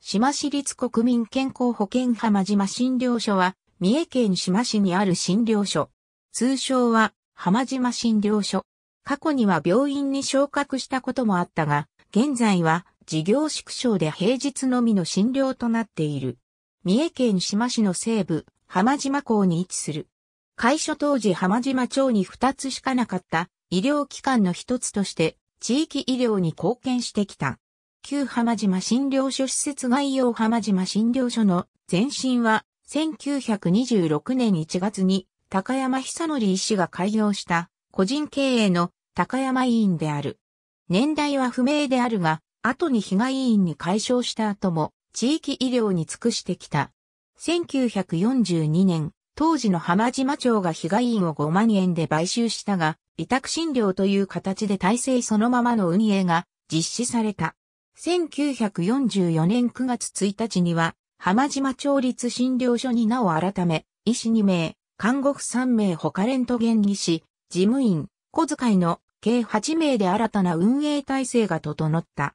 島市立国民健康保険浜島診療所は、三重県島市にある診療所。通称は、浜島診療所。過去には病院に昇格したこともあったが、現在は事業縮小で平日のみの診療となっている。三重県島市の西部、浜島港に位置する。開所当時浜島町に2つしかなかった医療機関の一つとして地域医療に貢献してきた。旧浜島診療所施設概要浜島診療所の前身は、1926年1月に高山久則医師が開業した個人経営の高山医院である。年代は不明であるが、後に被害医院に解消した後も地域医療に尽くしてきた。1942年、当時の浜島町が被害院を5万円で買収したが、委託診療という形で体制そのままの運営が実施された。1944年9月1日には、浜島町立診療所に名を改め、医師2名、看護婦3名他レントゲン技師、事務員、小遣いの計8名で新たな運営体制が整った。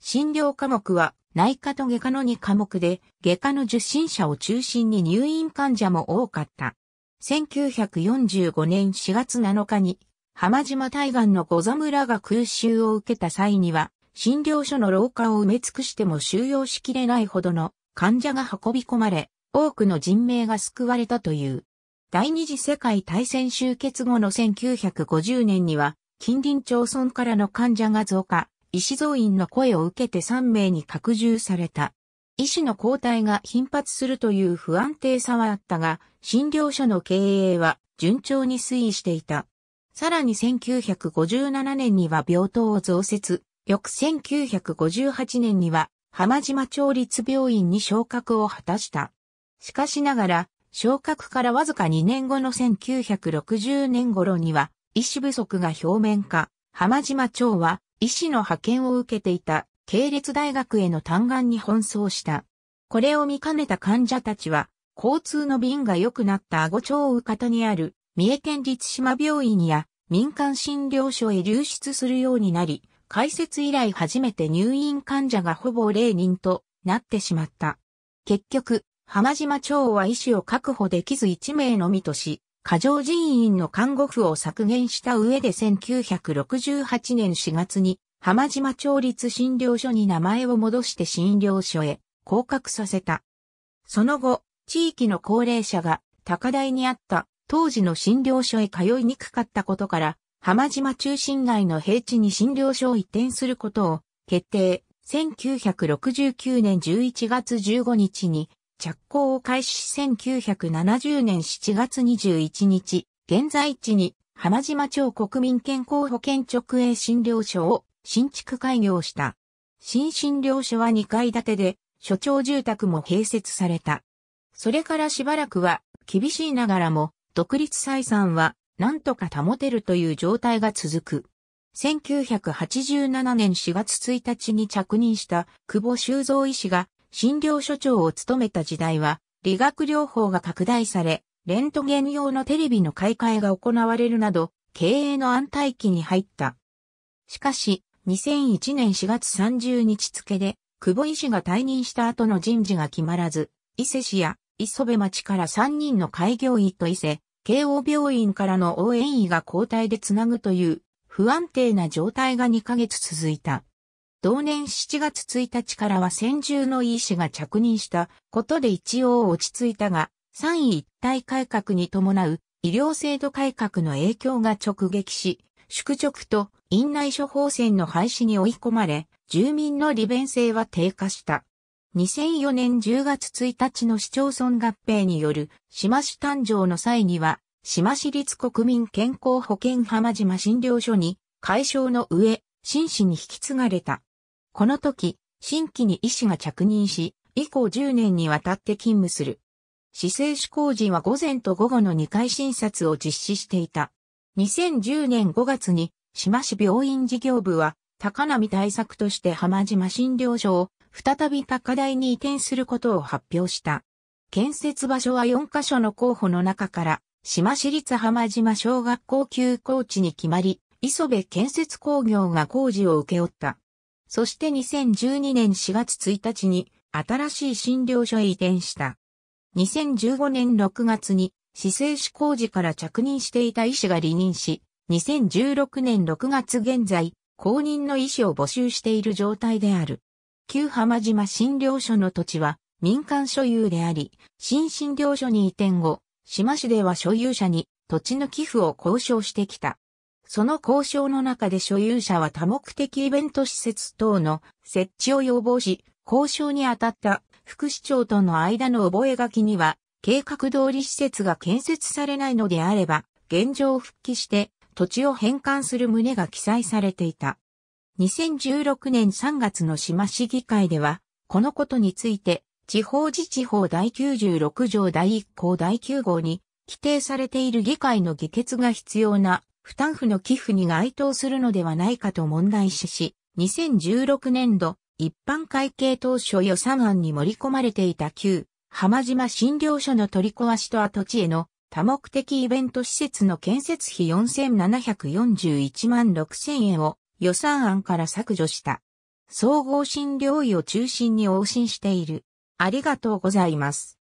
診療科目は内科と外科の2科目で、外科の受診者を中心に入院患者も多かった。1945年4月7日に、浜島対岸の小座村が空襲を受けた際には、診療所の廊下を埋め尽くしても収容しきれないほどの患者が運び込まれ、多くの人命が救われたという。第二次世界大戦終結後の1950年には、近隣町村からの患者が増加、医師増員の声を受けて3名に拡充された。医師の交代が頻発するという不安定さはあったが、診療所の経営は順調に推移していた。さらに1957年には病棟を増設、翌1958年には浜島町立病院に昇格を果たした。しかしながら、昇格からわずか2年後の1960年頃には、医師不足が表面化、浜島町は医師の派遣を受けていた系列大学への嘆願に奔走した。これを見かねた患者たちは、交通の便が良くなった阿護町を方にある三重県立島病院や民間診療所へ流出するようになり、開設以来初めて入院患者がほぼ0人となってしまった。結局、浜島町は医師を確保できず1名のみとし、過剰人員の看護婦を削減した上で1968年4月に浜島町立診療所に名前を戻して診療所へ降格させた。その後、地域の高齢者が高台にあった当時の診療所へ通いにくかったことから浜島中心内の平地に診療所を移転することを決定。1969年11月15日に着工を開始し1970年7月21日、現在地に浜島町国民健康保険直営診療所を新築開業した。新診療所は2階建てで、所長住宅も併設された。それからしばらくは、厳しいながらも、独立採算はなんとか保てるという状態が続く。1987年4月1日に着任した久保修造医師が診療所長を務めた時代は理学療法が拡大され、レントゲン用のテレビの買い替えが行われるなど、経営の安泰期に入った。しかし、2001年4月30日付で、久保医師が退任した後の人事が決まらず、伊勢市や磯部町から3人の開業医と伊勢、慶応病院からの応援医が交代でつなぐという不安定な状態が2ヶ月続いた。同年7月1日からは先住の医師が着任したことで一応落ち着いたが、三位一体改革に伴う医療制度改革の影響が直撃し、宿直と院内処方箋の廃止に追い込まれ、住民の利便性は低下した。2004年10月1日の市町村合併による島市誕生の際には、島市立国民健康保険浜島診療所に解消の上、真摯に引き継がれた。この時、新規に医師が着任し、以降10年にわたって勤務する。市政施工事は午前と午後の2回診察を実施していた。2010年5月に、島市病院事業部は、高波対策として浜島診療所を再び高台に移転することを発表した。建設場所は4カ所の候補の中から、島市立浜島小学校休校地に決まり、磯部建設工業が工事を受け負った。そして2012年4月1日に新しい診療所へ移転した。2015年6月に市政市工事から着任していた医師が離任し、2016年6月現在、公認の医師を募集している状態である。旧浜島診療所の土地は民間所有であり、新診療所に移転後、島市では所有者に土地の寄付を交渉してきた。その交渉の中で所有者は多目的イベント施設等の設置を要望し、交渉に当たった副市長との間の覚書には、計画通り施設が建設されないのであれば、現状を復帰して土地を返還する旨が記載されていた。2016年3月の島市議会では、このことについて、地方自治法第96条第1項第9号に、規定されている議会の議決が必要な負担負の寄付に該当するのではないかと問題視し、2016年度一般会計当初予算案に盛り込まれていた旧浜島診療所の取り壊しと跡地への多目的イベント施設の建設費4741万6000円を予算案から削除した。総合診療医を中心に往診している。ありがとうございます。